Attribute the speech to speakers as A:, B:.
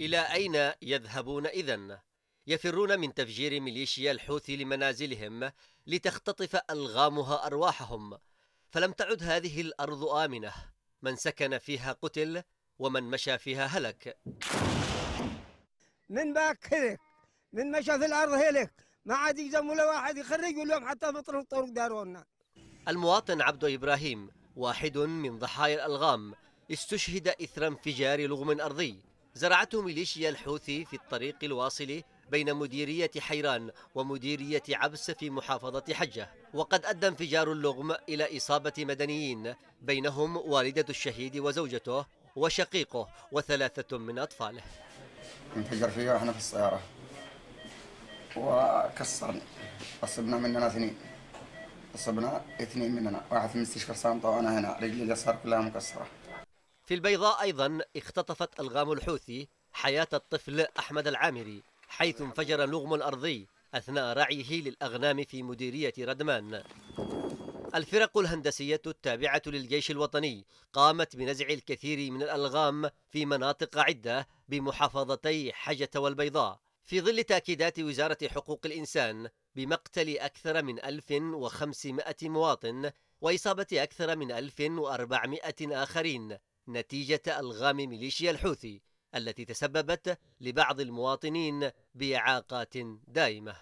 A: إلى أين يذهبون إذا؟ يفرون من تفجير ميليشيا الحوثي لمنازلهم لتختطف ألغامها أرواحهم فلم تعد هذه الأرض آمنة من سكن فيها قتل ومن مشى فيها هلك
B: من باك هلك من مشى في الأرض هلك ما عاد يجزم ولا واحد يخرج اليوم حتى فطروا الطرق دارونا
A: المواطن عبد إبراهيم واحد من ضحايا الألغام استشهد إثر انفجار لغم أرضي زرعته ميليشيا الحوثي في الطريق الواصل بين مديرية حيران ومديرية عبس في محافظة حجة وقد أدى انفجار اللغم إلى إصابة مدنيين بينهم والدة الشهيد وزوجته وشقيقه وثلاثة من أطفاله
C: انفجر فيها واحنا في السيارة وكسرنا أصبنا مننا اثنين أصبنا اثنين مننا واحد في مستشفى سامطة وأنا هنا رجلي اليسار كلها مكسرة
A: في البيضاء أيضا اختطفت ألغام الحوثي حياة الطفل أحمد العامري حيث انفجر نغم أرضي أثناء رعيه للأغنام في مديرية ردمان الفرق الهندسية التابعة للجيش الوطني قامت بنزع الكثير من الألغام في مناطق عدة بمحافظتي حجة والبيضاء في ظل تأكيدات وزارة حقوق الإنسان بمقتل أكثر من 1500 مواطن وإصابة أكثر من 1400 آخرين نتيجة ألغام ميليشيا الحوثي التي تسببت لبعض المواطنين بإعاقات دائمة